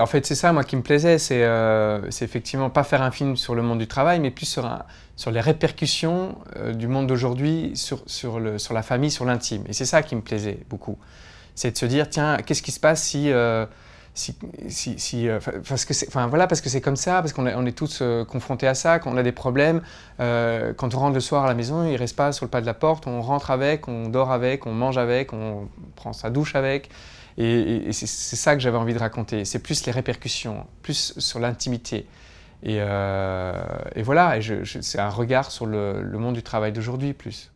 En fait, c'est ça, moi, qui me plaisait, euh, c'est effectivement pas faire un film sur le monde du travail, mais plus sur, sur les répercussions euh, du monde d'aujourd'hui sur, sur, le, sur la famille, sur l'intime. Et c'est ça qui me plaisait beaucoup. C'est de se dire, tiens, qu'est-ce qui se passe si... Euh, si, si, euh, parce que c'est, voilà, parce que c'est comme ça, parce qu'on on est tous euh, confrontés à ça, qu'on a des problèmes. Euh, quand on rentre le soir à la maison, il reste pas sur le pas de la porte. On rentre avec, on dort avec, on mange avec, on prend sa douche avec. Et, c'est, ça que j'avais envie de raconter. C'est plus les répercussions, plus sur l'intimité. Et, et voilà, c'est un regard sur le monde du travail d'aujourd'hui plus.